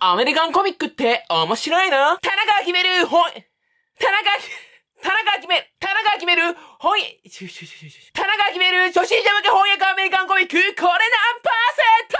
アメリカンコミックって面白いな。田中決める本、田中、田中決め、田中決める本、田中決める初心者向け翻訳アメリカンコミック、これ何パーセント。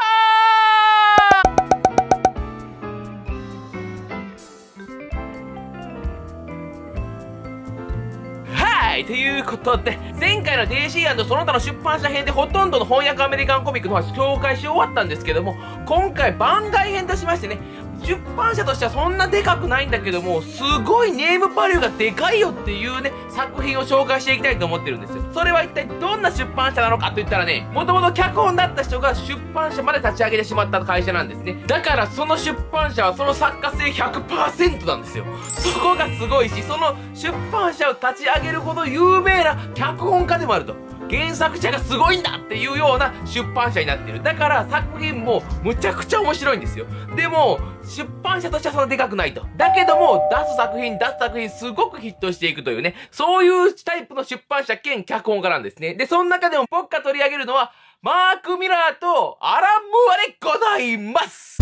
ということで、前回の DC& その他の出版社編でほとんどの翻訳アメリカンコミックの話紹介し終わったんですけども、今回番外編としましてね、出版社としてはそんなでかくないんだけども、すごいネームバリューがでかいよっていうね、作品を紹介していきたいと思ってるんですよ。それは一体どんな出版社なのかと言ったらね、もともと脚本だった人が出版社まで立ち上げてしまった会社なんですね。だからその出版社はその作家性100%なんですよ。そこがすごいし、その出版社を立ち上げるほど有名な脚本家でもあると。原作者がすごいんだっていうような出版社になってる。だから作品もむちゃくちゃ面白いんですよ。でも、出版社としてはそんでかくないと。だけども、出す作品、出す作品、すごくヒットしていくというね、そういうタイプの出版社兼脚本家なんですね。で、その中でも僕が取り上げるのは、マーク・ミラーとアラン・ムーアでございます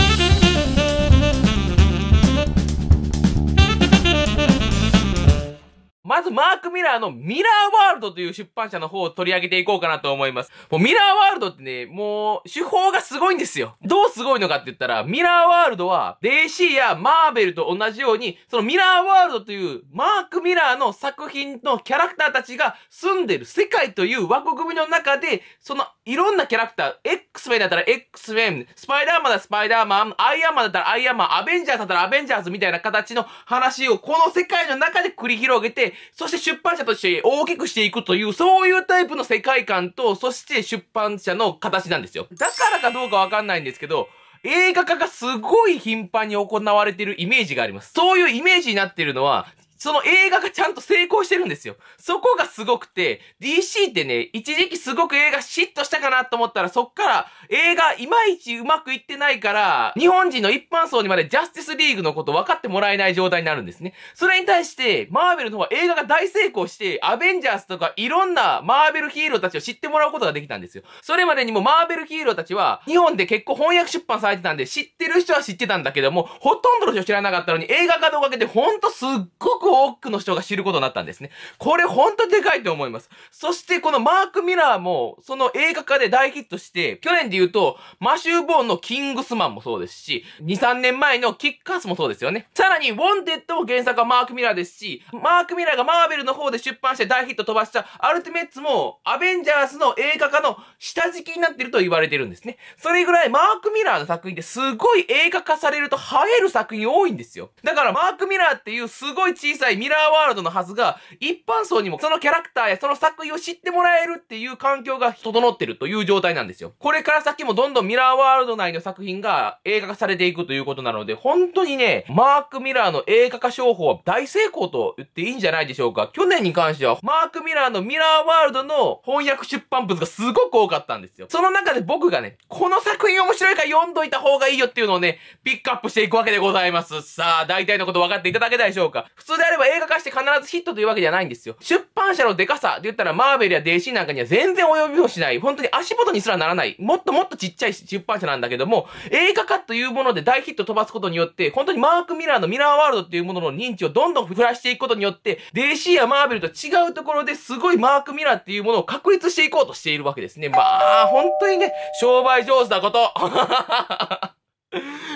まずマーク・ミラーのミラーワールドという出版社の方を取り上げていこうかなと思います。もうミラーワールドってね、もう手法がすごいんですよ。どうすごいのかって言ったら、ミラーワールドは DC やマーベルと同じように、そのミラーワールドというマーク・ミラーの作品のキャラクターたちが住んでる世界という枠組みの中で、そのいろんなキャラクター、X-Men だったら X-Men、スパイダーマンだスパイダーマン、アイアンマンだったらアイアンマン、アベンジャーズだったらアベンジャーズみたいな形の話をこの世界の中で繰り広げて、そして出版社として大きくしていくという、そういうタイプの世界観と、そして出版社の形なんですよ。だからかどうかわかんないんですけど、映画化がすごい頻繁に行われてるイメージがあります。そういうイメージになってるのは、その映画がちゃんと成功してるんですよ。そこがすごくて、DC ってね、一時期すごく映画嫉妬したかなと思ったら、そっから映画いまいちうまくいってないから、日本人の一般層にまでジャスティスリーグのこと分かってもらえない状態になるんですね。それに対して、マーベルの方は映画が大成功して、アベンジャーズとかいろんなマーベルヒーローたちを知ってもらうことができたんですよ。それまでにもマーベルヒーローたちは、日本で結構翻訳出版されてたんで、知ってる人は知ってたんだけども、ほとんどの人知らなかったのに、映画化動画でほんとすっごくく多くの人が知ることになったんですね。これほんとでかいと思います。そしてこのマーク・ミラーも、その映画化で大ヒットして、去年で言うと、マシュー・ボーンのキングスマンもそうですし、2、3年前のキックアスもそうですよね。さらに、ウォンデッドも原作はマーク・ミラーですし、マーク・ミラーがマーベルの方で出版して大ヒット飛ばしたアルティメッツも、アベンジャーズの映画化の下敷きになってると言われてるんですね。それぐらいマーク・ミラーの作品ってすごい映画化されると映える作品多いんですよ。だからマーク・ミラーっていうすごい小小さいミラーワールドのはずが、一般層にもそのキャラクターやその作品を知ってもらえるっていう環境が整ってるという状態なんですよ。これから先もどんどんミラーワールド内の作品が映画化されていくということなので、本当にね、マーク・ミラーの映画化商法は大成功と言っていいんじゃないでしょうか。去年に関しては、マーク・ミラーのミラーワールドの翻訳出版物がすごく多かったんですよ。その中で僕がね、この作品面白いから読んどいた方がいいよっていうのをね、ピックアップしていくわけでございます。さあ、大体のこと分かっていただけたでしょうか。普通でであれば映画化して必ずヒットというわけじゃないんですよ。出版社のデカさで言ったらマーベルや DC なんかには全然及びもしない、本当に足元にすらならない、もっともっとちっちゃい出版社なんだけども、映画化というもので大ヒット飛ばすことによって、本当にマーク・ミラーのミラーワールドっていうものの認知をどんどん増やしていくことによって、DC やマーベルと違うところですごいマーク・ミラーっていうものを確立していこうとしているわけですね。まあ、本当にね、商売上手なこと。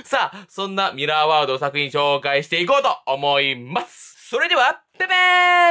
さあ、そんなミラーワールド作品紹介していこうと思います。それでは、ペペ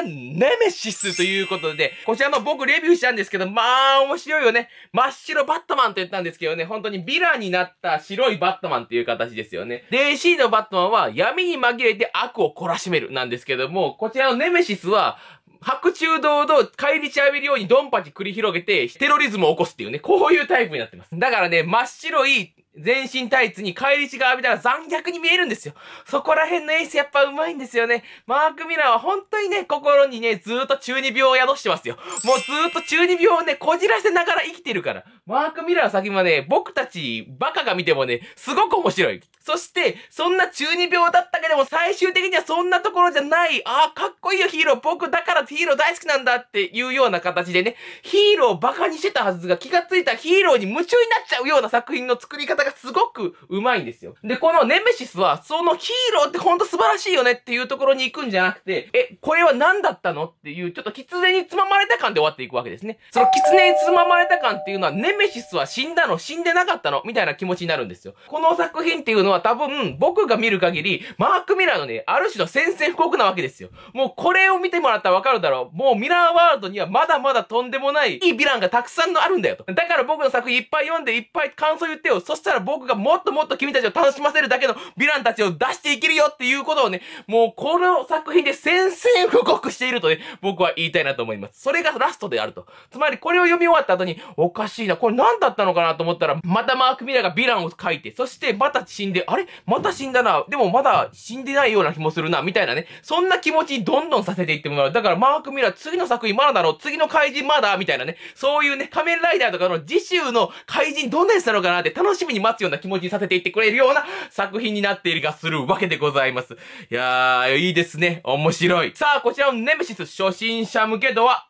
ーンネメシスということで、こちらも僕レビューしたんですけど、まあ面白いよね。真っ白バットマンと言ったんですけどね、本当にヴィランになった白いバットマンっていう形ですよね。DC のバットマンは闇に紛れて悪を懲らしめるなんですけども、こちらのネメシスは、白昼堂々、帰り血浴びるようにドンパチ繰り広げて、テロリズムを起こすっていうね、こういうタイプになってます。だからね、真っ白い全身タイツに返り血が浴びたら残虐に見えるんですよ。そこら辺の演出やっぱ上手いんですよね。マーク・ミラーは本当にね、心にね、ずーっと中二病を宿してますよ。もうずーっと中二病をね、こじらせながら生きてるから。マーク・ミラーは先まで、ね、僕たちバカが見てもね、すごく面白い。そして、そんな中二病だったけども、最終的にはそんなところじゃない、ああ、かっこいいよヒーロー、僕だからヒーロー大好きなんだっていうような形でね、ヒーローをバカにしてたはずが気がついたヒーローに夢中になっちゃうような作品の作り方ががすごくうまいんですよ。で、このネメシスは、そのヒーローってほんと素晴らしいよねっていうところに行くんじゃなくて、え、これは何だったのっていう、ちょっと狐につままれた感で終わっていくわけですね。その狐につままれた感っていうのは、ネメシスは死んだの死んでなかったのみたいな気持ちになるんですよ。この作品っていうのは多分、僕が見る限り、マーク・ミラーのね、ある種の宣戦布告なわけですよ。もうこれを見てもらったらわかるだろう。もうミラーワールドにはまだまだとんでもない、いいヴィランがたくさんのあるんだよと。だから僕の作品いっぱい読んで、いっぱい感想言ってよ。そしたしたら僕がもっともっと君たちを楽しませるだけのヴィランたちを出していけるよっていうことをね、もうこの作品で宣戦布告しているとね、僕は言いたいなと思います。それがラストであると。つまりこれを読み終わった後に、おかしいな、これ何だったのかなと思ったら、またマーク・ミラーがヴィランを書いて、そしてまた死んで、あれまた死んだな、でもまだ死んでないような気もするな、みたいなね、そんな気持ちにどんどんさせていってもらう。だからマーク・ミラー次の作品まだだろう、次の怪人まだ、みたいなね、そういうね、仮面ライダーとかの次週の怪人どんなやつなのかなって楽しみにに待つような気持ちにさせていってくれるような作品になっているがするわけでございます。いやー、いいですね。面白い。さあ、こちらのネメシス初心者向け度は、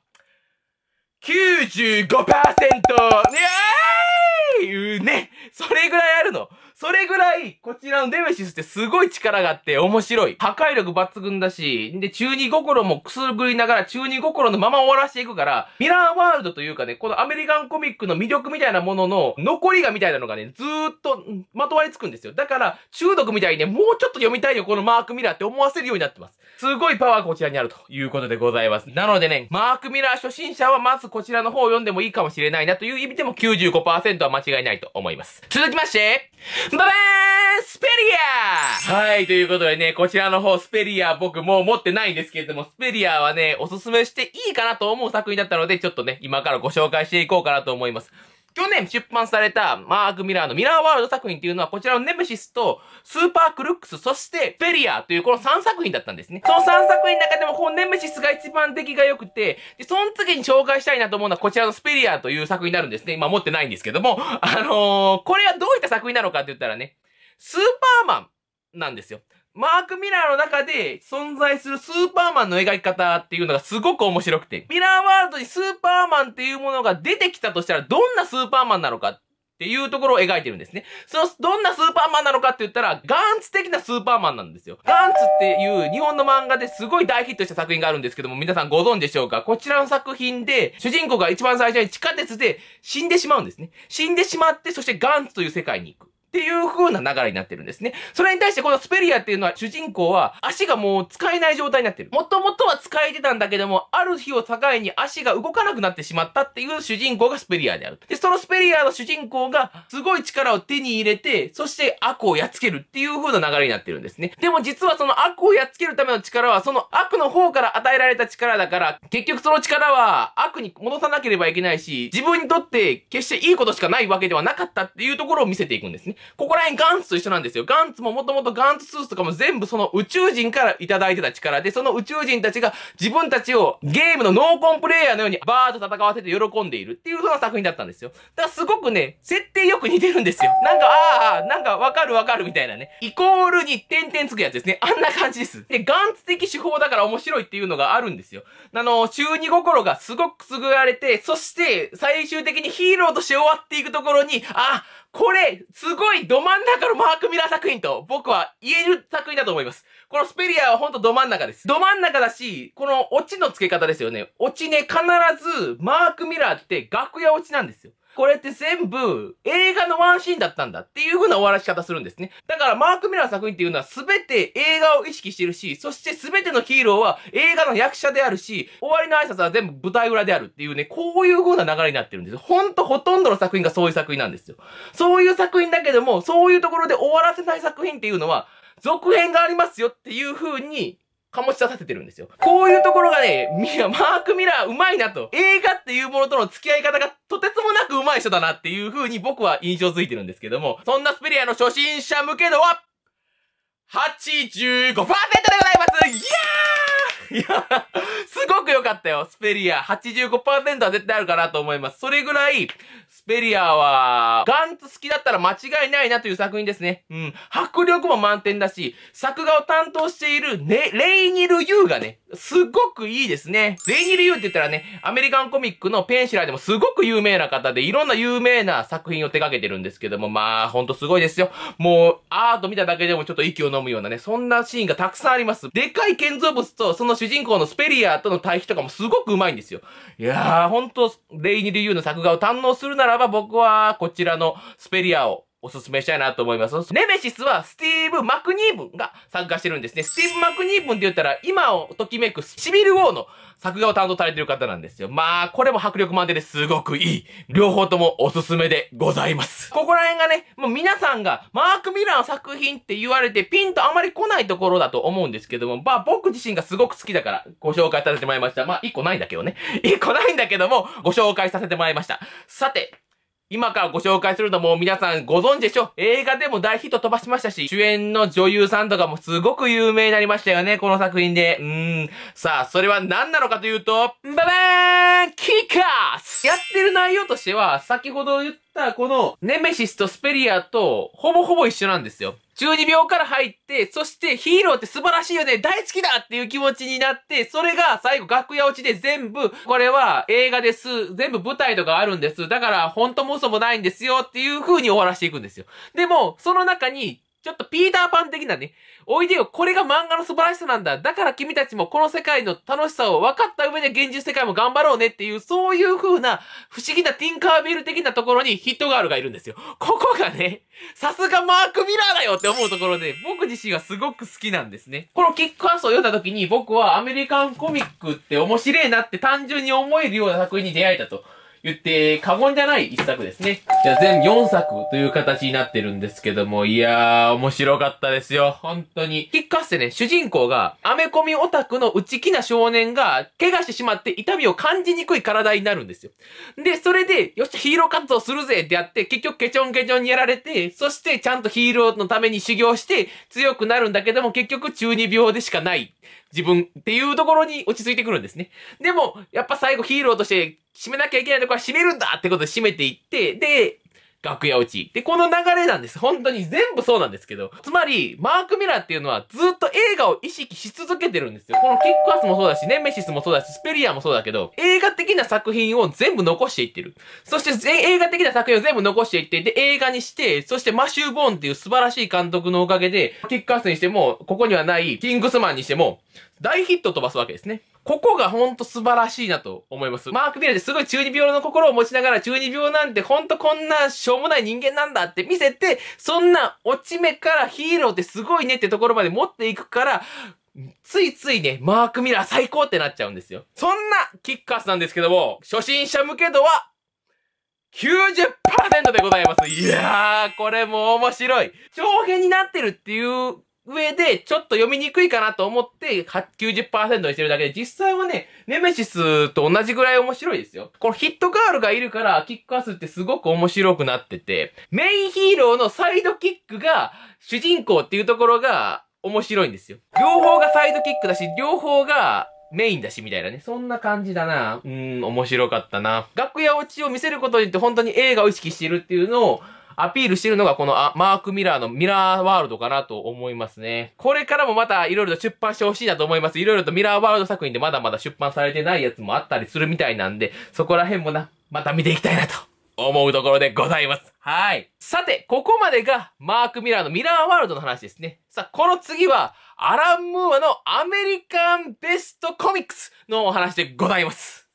95%! イエーイね、それぐらいあるの。それぐらい、こちらのネメシスってすごい力があって面白い。破壊力抜群だし、で、中二心もくすぐりながら中二心のまま終わらしていくから、ミラーワールドというかね、このアメリカンコミックの魅力みたいなものの残りがみたいなのがね、ずーっとまとわりつくんですよ。だから、中毒みたいにね、もうちょっと読みたいよ、このマークミラーって思わせるようになってます。すごいパワーがこちらにあるということでございます。なのでね、マークミラー初心者はまずこちらの方を読んでもいいかもしれないなという意味でも95%は間違いないと思います。続きまして、ババーンスペリアはい、ということでね、こちらの方、スペリア僕もう持ってないんですけれども、スペリアはね、おすすめしていいかなと思う作品だったので、ちょっとね、今からご紹介していこうかなと思います。去年出版されたマーク・ミラーのミラーワールド作品っていうのはこちらのネメシスとスーパークルックス、そしてフェリアというこの3作品だったんですね。その3作品の中でもこのネメシスが一番出来が良くて、で、その次に紹介したいなと思うのはこちらのスペリアという作品になるんですね。今持ってないんですけども、あのー、これはどういった作品なのかって言ったらね、スーパーマンなんですよ。マーク・ミラーの中で存在するスーパーマンの描き方っていうのがすごく面白くて、ミラーワールドにスーパーマンっていうものが出てきたとしたらどんなスーパーマンなのかっていうところを描いてるんですね。その、どんなスーパーマンなのかって言ったら、ガンツ的なスーパーマンなんですよ。ガンツっていう日本の漫画ですごい大ヒットした作品があるんですけども、皆さんご存知でしょうかこちらの作品で、主人公が一番最初に地下鉄で死んでしまうんですね。死んでしまって、そしてガンツという世界に行く。っていう風な流れになってるんですね。それに対してこのスペリアっていうのは主人公は足がもう使えない状態になってる。もともとは使えてたんだけども、ある日を境に足が動かなくなってしまったっていう主人公がスペリアである。で、そのスペリアの主人公がすごい力を手に入れて、そして悪をやっつけるっていう風な流れになってるんですね。でも実はその悪をやっつけるための力はその悪の方から与えられた力だから、結局その力は悪に戻さなければいけないし、自分にとって決していいことしかないわけではなかったっていうところを見せていくんですね。ここら辺ガンツと一緒なんですよ。ガンツももともとガンツスーツとかも全部その宇宙人からいただいてた力で、その宇宙人たちが自分たちをゲームのノーコンプレイヤーのようにバーッと戦わせて喜んでいるっていうそな作品だったんですよ。だからすごくね、設定よく似てるんですよ。なんか、ああ、なんかわかるわかるみたいなね。イコールに点々つくやつですね。あんな感じです。で、ガンツ的手法だから面白いっていうのがあるんですよ。あの、中二心がすごくすぐられて、そして最終的にヒーローとして終わっていくところに、あ、これ、すごいど真ん中のマーク・ミラー作品と僕は言える作品だと思います。このスペリアはほんとど真ん中です。ど真ん中だし、このオチの付け方ですよね。オチね、必ずマーク・ミラーって楽屋オチなんですよ。これって全部映画のワンシーンだったんだっていう風な終わらし方するんですね。だからマーク・ミラーの作品っていうのは全て映画を意識してるし、そして全てのヒーローは映画の役者であるし、終わりの挨拶は全部舞台裏であるっていうね、こういう風な流れになってるんですよ。ほんとほとんどの作品がそういう作品なんですよ。そういう作品だけども、そういうところで終わらせない作品っていうのは、続編がありますよっていう風に醸し出させてるんですよ。こういうところがね、ミラー、マーク・ミラーうまいなと。映画っていうものとの付き合い方がとてつもなくうまい人だなっていう風に僕は印象づいてるんですけども、そんなスペリアの初心者向け度は、85%でございますイエーイいや、すごく良かったよ、スペリア。85%は絶対あるかなと思います。それぐらい、スペリアは、ガンツ好きだったら間違いないなという作品ですね。うん。迫力も満点だし、作画を担当している、ね、レイニル・ユーがね、すごくいいですね。レイニル・ユーって言ったらね、アメリカンコミックのペンシラーでもすごく有名な方で、いろんな有名な作品を手掛けてるんですけども、まあ、ほんとすごいですよ。もう、アート見ただけでもちょっと息を飲むようなね、そんなシーンがたくさんあります。でかい建造物と、その主人公のスペリアとの対比とかもすごくうまいんですよ。いやー、ほんと、レイニ・リュウの作画を堪能するならば僕はこちらのスペリアをおすすめしたいなと思います。ネメシスはスティーブ・マクニーブンが参加してるんですね。スティーブ・マクニーブンって言ったら、今をときめくシビル・ウォーの作画を担当されてる方なんですよ。まあ、これも迫力満点ですごくいい。両方ともおすすめでございます。ここら辺がね、もう皆さんがマーク・ミラーの作品って言われてピンとあまり来ないところだと思うんですけども、まあ僕自身がすごく好きだからご紹介させてもらいました。まあ一個ないんだけどね。一個ないんだけども、ご紹介させてもらいました。さて、今からご紹介するのも皆さんご存知でしょ映画でも大ヒット飛ばしましたし、主演の女優さんとかもすごく有名になりましたよね、この作品で。うーん。さあ、それは何なのかというと、ババーンキーカースやってる内容としては、先ほど言ったこのネメシスとスペリアとほぼほぼ一緒なんですよ。12秒から入って、そしてヒーローって素晴らしいよね、大好きだっていう気持ちになって、それが最後楽屋落ちで全部、これは映画です、全部舞台とかあるんです、だから本当も嘘もないんですよっていう風に終わらしていくんですよ。でも、その中にちょっとピーターパン的なね、おいでよ、これが漫画の素晴らしさなんだ。だから君たちもこの世界の楽しさを分かった上で現実世界も頑張ろうねっていう、そういう風な不思議なティンカーベル的なところにヒットガールがいるんですよ。ここがね、さすがマーク・ミラーだよって思うところで、僕自身がすごく好きなんですね。このキックアンスを読んだ時に僕はアメリカンコミックって面白いなって単純に思えるような作品に出会えたと。言って過言じゃない一作ですね。じゃあ全4作という形になってるんですけども、いやー、面白かったですよ。本当に。きっかつてね、主人公が、アメコミオタクの内気な少年が、怪我してしまって痛みを感じにくい体になるんですよ。で、それで、よしヒーロー活動するぜってやって、結局ケチョンケチョンにやられて、そしてちゃんとヒーローのために修行して、強くなるんだけども、結局中二病でしかない。自分っていうところに落ち着いてくるんですね。でも、やっぱ最後ヒーローとして締めなきゃいけないところは締めるんだってことで締めていって、で、楽屋落ち。で、この流れなんです。本当に全部そうなんですけど。つまり、マーク・ミラーっていうのはずっと映画を意識し続けてるんですよ。このキックアスもそうだし、ネメシスもそうだし、スペリアもそうだけど、映画的な作品を全部残していってる。そして、映画的な作品を全部残していって、で、映画にして、そしてマシュー・ボーンっていう素晴らしい監督のおかげで、キックアスにしても、ここにはない、キングスマンにしても、大ヒット飛ばすわけですね。ここがほんと素晴らしいなと思います。マーク・ミラってすごい中二病の心を持ちながら中二病なんてほんとこんなしょうもない人間なんだって見せて、そんな落ち目からヒーローってすごいねってところまで持っていくから、ついついね、マーク・ミラー最高ってなっちゃうんですよ。そんなキッカースなんですけども、初心者向け度は90%でございます。いやー、これも面白い。長編になってるっていう上で、ちょっと読みにくいかなと思って、90%にしてるだけで、実際はね、ネメシスと同じぐらい面白いですよ。このヒットガールがいるから、キックアスってすごく面白くなってて、メインヒーローのサイドキックが、主人公っていうところが、面白いんですよ。両方がサイドキックだし、両方が、メインだし、みたいなね。そんな感じだな。うん、面白かったな。楽屋落ちを見せることによって本当に映画を意識してるっていうのをアピールしてるのがこのあマーク・ミラーのミラーワールドかなと思いますね。これからもまたいろいろと出版してほしいなと思います。いろいろとミラーワールド作品でまだまだ出版されてないやつもあったりするみたいなんで、そこら辺もな、また見ていきたいなと思うところでございます。はい。さて、ここまでがマーク・ミラーのミラーワールドの話ですね。さあ、この次は、アラン・ムーアのアメリカンベストコミックスのお話でございます。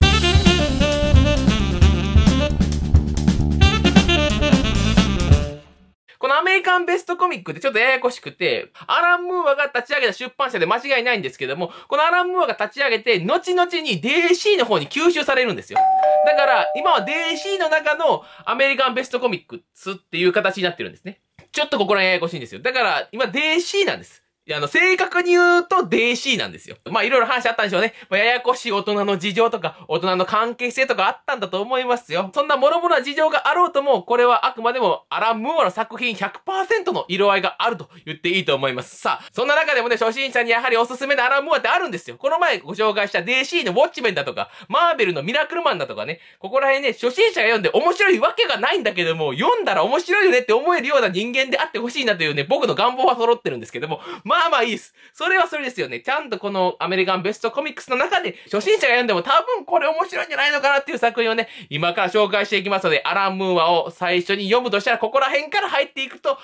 このアメリカンベストコミックってちょっとややこしくて、アラン・ムーアが立ち上げた出版社で間違いないんですけども、このアラン・ムーアが立ち上げて、後々に DC の方に吸収されるんですよ。だから、今は DC の中のアメリカンベストコミックスっていう形になってるんですね。ちょっとここら辺ややこしいんですよ。だから、今 DC なんです。あの、正確に言うと、DC なんですよ。まあ、いろいろ話あったんでしょうね。まあ、ややこしい大人の事情とか、大人の関係性とかあったんだと思いますよ。そんな諸々な事情があろうとも、これはあくまでも、アラン・ムーアの作品100%の色合いがあると言っていいと思います。さあ、そんな中でもね、初心者にやはりおすすめのアラン・ムーアってあるんですよ。この前ご紹介した DC のウォッチメンだとか、マーベルのミラクルマンだとかね、ここら辺ね、初心者が読んで面白いわけがないんだけども、読んだら面白いよねって思えるような人間であってほしいなというね、僕の願望は揃ってるんですけども、ままあまあいいです。それはそれですよね。ちゃんとこのアメリカンベストコミックスの中で、初心者が読んでも多分これ面白いんじゃないのかなっていう作品をね、今から紹介していきますので、アラン・ムーアを最初に読むとしたら、ここら辺から入っていくと、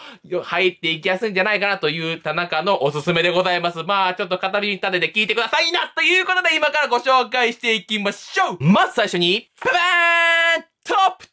入っていきやすいんじゃないかなという田中のおすすめでございます。まあ、ちょっと語りに立てて聞いてくださいなということで、今からご紹介していきましょうまず最初に、ババーントップ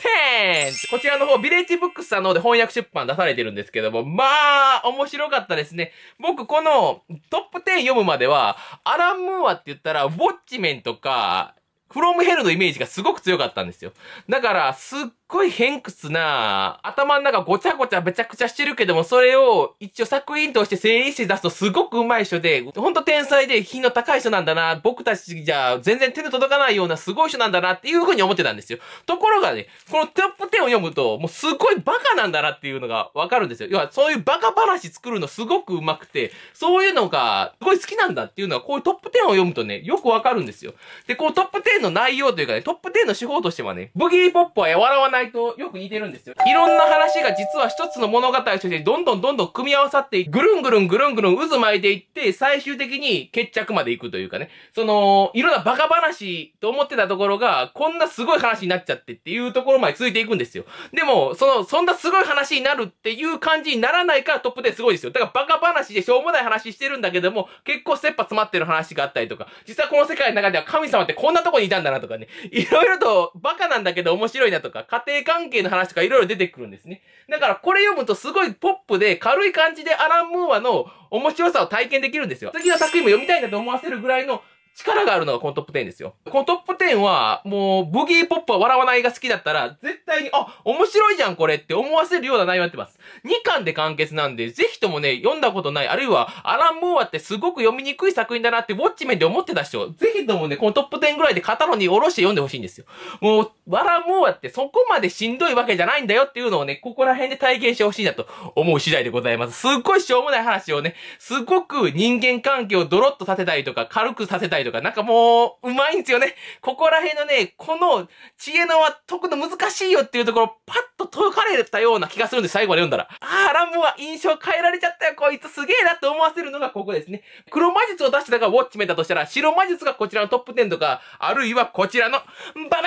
10! こちらの方、ビレッジブックスさんの方で翻訳出版出されてるんですけども、まあ、面白かったですね。僕、このトップ10読むまでは、アラン・ムーアって言ったら、ウォッチメンとか、フロムヘルのイメージがすごく強かったんですよ。だから、すっごい偏屈な、頭の中ごちゃごちゃべちゃくちゃしてるけども、それを一応作品として整理して出すとすごくうまい人で、ほんと天才で品の高い人なんだな、僕たちじゃ全然手の届かないようなすごい人なんだなっていうふうに思ってたんですよ。ところがね、このトップ10を読むと、もうすごいバカなんだなっていうのがわかるんですよ。要はそういうバカ話作るのすごくうまくて、そういうのがすごい好きなんだっていうのは、こういうトップ10を読むとね、よくわかるんですよ。で、こうトップ10の内容というかね、トップ10の手法としてはね、ブギーポップは笑わない題とよく似てるんですよ。いろんな話が実は一つの物語としてどんどんどんどん組み合わさって、ぐるんぐるんぐるんぐるん渦巻いていって、最終的に決着まで行くというかね。その、いろんなバカ話と思ってたところが、こんなすごい話になっちゃってっていうところまで続いていくんですよ。でも、その、そんなすごい話になるっていう感じにならないからトップ10すごいですよ。だからバカ話でしょうもない話してるんだけども、結構切羽詰まってる話があったりとか、実はこの世界の中では神様ってこんなとこにいたんだなとかね。いろいろとバカなんだけど面白いなとか、庭関係の話とかいろいろ出てくるんですね。だからこれ読むとすごいポップで軽い感じでアラン・ムーアの面白さを体験できるんですよ。次の作品も読みたいなと思わせるぐらいの力があるのがこのトップ10ですよ。このトップ10は、もう、ブギーポップは笑わないが好きだったら、絶対に、あ、面白いじゃんこれって思わせるような内容になってます。2巻で完結なんで、ぜひともね、読んだことない、あるいは、アラン・ムーアってすごく読みにくい作品だなって、ウォッチメンで思ってた人、ぜひともね、このトップ10ぐらいで肩のに下ろして読んでほしいんですよ。もう、アラン・ムーアってそこまでしんどいわけじゃないんだよっていうのをね、ここら辺で体験してほしいなと思う次第でございます。すっごいしょうもない話をね、すごく人間関係をドロッとさせたりとか、軽くさせたりとか、なんかもう、うまいんですよね。ここら辺のね、この、知恵のは解くの難しいよっていうところ、パッと解かれたような気がするんで、最後まで読んだら。ああ、ラムは印象変えられちゃったよ、こいつすげえなって思わせるのがここですね。黒魔術を出してたがウォッチメンだとしたら、白魔術がこちらのトップ10とか、あるいはこちらの、ババ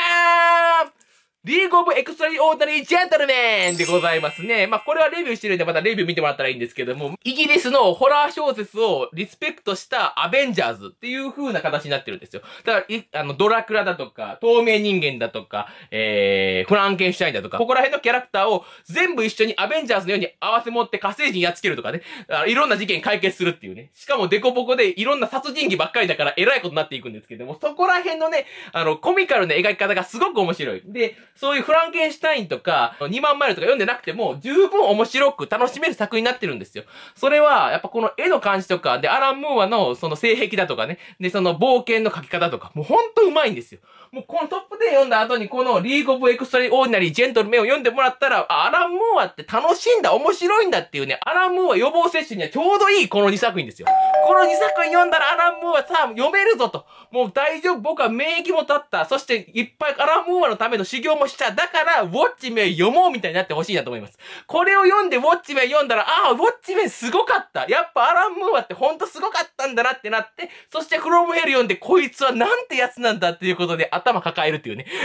ーンリーグオブエクストリーオータリージェントルメンでございますね。まあ、これはレビューしてるんで、またレビュー見てもらったらいいんですけども、イギリスのホラー小説をリスペクトしたアベンジャーズっていう風な形になってるんですよ。だから、あの、ドラクラだとか、透明人間だとか、えー、フランケンシュタインだとか、ここら辺のキャラクターを全部一緒にアベンジャーズのように合わせ持って火星人やっつけるとかね、あいろんな事件解決するっていうね。しかもデコボコでいろんな殺人鬼ばっかりだから偉いことになっていくんですけども、そこら辺のね、あの、コミカルな描き方がすごく面白い。で、そういうフランケンシュタインとか、2万マイルとか読んでなくても、十分面白く楽しめる作品になってるんですよ。それは、やっぱこの絵の感じとか、で、アラン・ムーアのその性癖だとかね、で、その冒険の書き方とか、もうほんとうまいんですよ。もうこのトップ10読んだ後にこのリーグオブエクストリーオーディナリージェントルメンを読んでもらったら、アラン・ムーアって楽しいんだ、面白いんだっていうね、アラン・ムーア予防接種にはちょうどいいこの2作品ですよ。この2作品読んだらアラン・ムーアさ、読めるぞと。もう大丈夫、僕は免疫も立った。そしていっぱいアラン・ムーアのための修行もした。だから、ウォッチメン読もうみたいになってほしいなと思います。これを読んでウォッチメン読んだら、ああ、ウォッチメンすごかった。やっぱアラン・ムーアってほんとすごかったんだなってなって、そしてフロムヘル読んで、こいつはなんてやつなんだっていうことで、頭抱えるっていうね。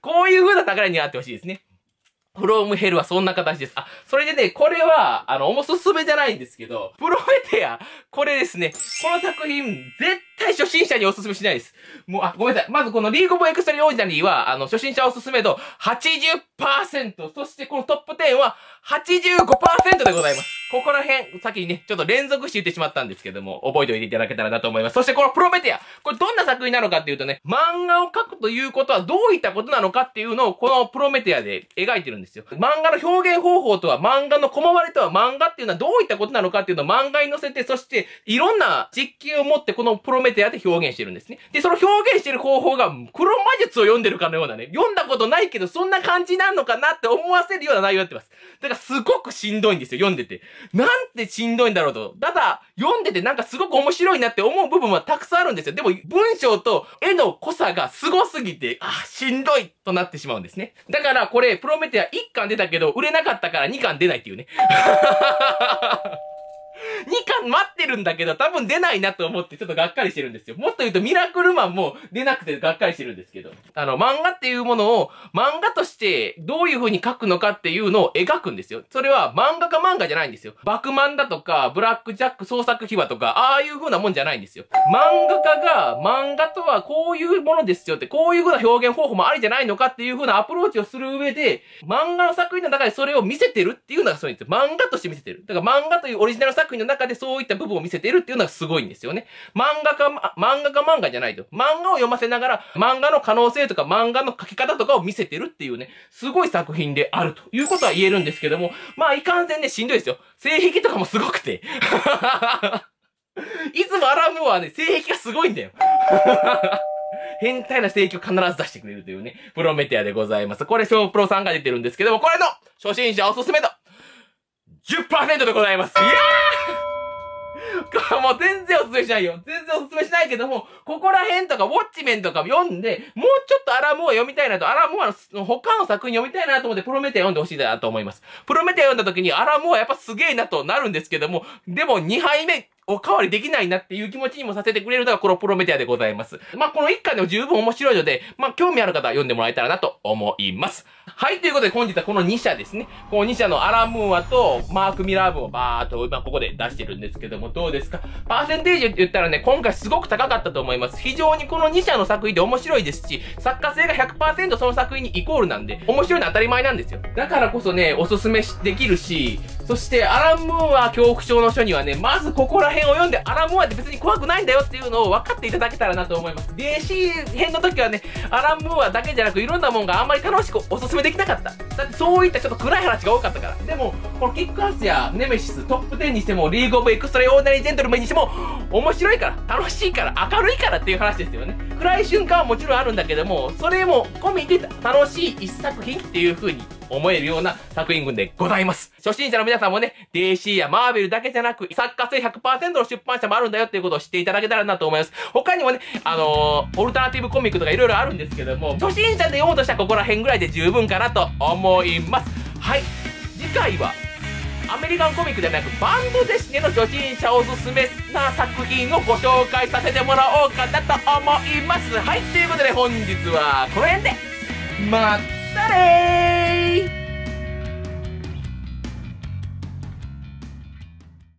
こういう風な流れにあってほしいですね。フロムヘルはそんな形です。あ、それでね、これは、あの、おすすめじゃないんですけど、プロメテア、これですね、この作品、絶対初心者におすすめしないです。もう、あ、ごめんなさい。まずこのリーグ・オブ・エクストリー・オーディナリーは、あの、初心者おすすめ度80%、そしてこのトップ10は85%でございます。ここら辺、先にね、ちょっと連続して言ってしまったんですけども、覚えておいていただけたらなと思います。そしてこのプロメテア、これどんな作品なのかっていうとね、漫画を描くということはどういったことなのかっていうのを、このプロメテアで描いてるんですよ。漫画の表現方法とは、漫画の小回りとは、漫画っていうのはどういったことなのかっていうのを漫画に載せて、そして、いろんな実験を持ってこのプロメテアべてやって表現してるんですね。で、その表現してる方法が黒魔術を読んでるかのようなね、読んだことないけどそんな感じなのかなって思わせるような内容になってます。だからすごくしんどいんですよ、読んでて。なんてしんどいんだろうと。ただ、読んでてなんかすごく面白いなって思う部分はたくさんあるんですよ。でも、文章と絵の濃さが凄すぎて、あ、しんどいとなってしまうんですね。だからこれ、プロメテア1巻出たけど、売れなかったから2巻出ないっていうね。2巻待ってるんだけど、多分出ないなと思ってちょっとがっかりしてるんですよ。もっと言うとミラクルマンも出なくてがっかりしてるんですけど。あの、漫画っていうものを漫画としてどういう風に書くのかっていうのを描くんですよ。それは漫画か漫画じゃないんですよ。バクマンだとか、ブラックジャック創作秘話とか、ああいう風なもんじゃないんですよ。漫画家が漫画とはこういうものですよって、こういう風な表現方法もありじゃないのかっていう風なアプローチをする上で、漫画の作品の中でそれを見せてるっていうのがそうです。漫画として見せてる。だから漫画というオリジナル作品の中でそういった部分を見せているっていうのがすごいんですよね。漫画家、漫画家漫画じゃないと。漫画を読ませながら、漫画の可能性とか漫画の描き方とかを見せてるっていうね、すごい作品であるということは言えるんですけども、まあ、いかんせんね、しんどいですよ。性癖とかもすごくて。いつもアラームはね、性癖がすごいんだよ。変態な性癖を必ず出してくれるというね、プロメテアでございます。これ、小プロさんが出てるんですけども、これの初心者おすすめと10%でございます。いやーこれもう全然おすすめしないよ。全然おすすめしないけども、ここら辺とかウォッチメンとか読んで、もうちょっとアラムを読みたいなと、アラムはの他の作品読みたいなと思ってプロメテア読んでほしいなと思います。プロメテア読んだ時にアラムはやっぱすげえなとなるんですけども、でも2杯目、おかわりできないなっていう気持ちにもさせてくれるのがこのプロメテアでございます。まあ、この一巻でも十分面白いので、まあ、興味ある方は読んでもらえたらなと思います。はい、ということで本日はこの2社ですね。この2社のアラムーアとマーク・ミラー文をバーっと今ここで出してるんですけども、どうですかパーセンテージって言ったらね、今回すごく高かったと思います。非常にこの2社の作品で面白いですし、作家性が100%その作品にイコールなんで、面白いのは当たり前なんですよ。だからこそね、おすすめできるし、そして、アラン・ムーア恐怖症の書にはね、まずここら辺を読んで、アラン・ムーアって別に怖くないんだよっていうのを分かっていただけたらなと思います。DC 編の時はね、アラン・ムーアだけじゃなく、いろんなもんがあんまり楽しくおすすめできなかった。だってそういったちょっと暗い話が多かったから。でも、このキックアスやネメシス、トップ10にしても、リーグ・オブ・エクストレ・オーナリー・ジェントルメンにしても、面白いから、楽しいから、明るいからっていう話ですよね。暗い瞬間はもちろんあるんだけども、それも込みで楽しい一作品っていう風に思えるような作品群でございます。初心者の皆さんもね、DC やマーベルだけじゃなく、作家性100%の出版社もあるんだよっていうことを知っていただけたらなと思います。他にもね、あのー、オルタナティブコミックとか色々あるんですけども、初心者で読むとしたらここら辺ぐらいで十分かなと思います。はい。次回は、アメリカンコミックではなくバンドデシネの初心者おすすめな作品をご紹介させてもらおうかなと思いますはいということで本日はこの辺でまったねー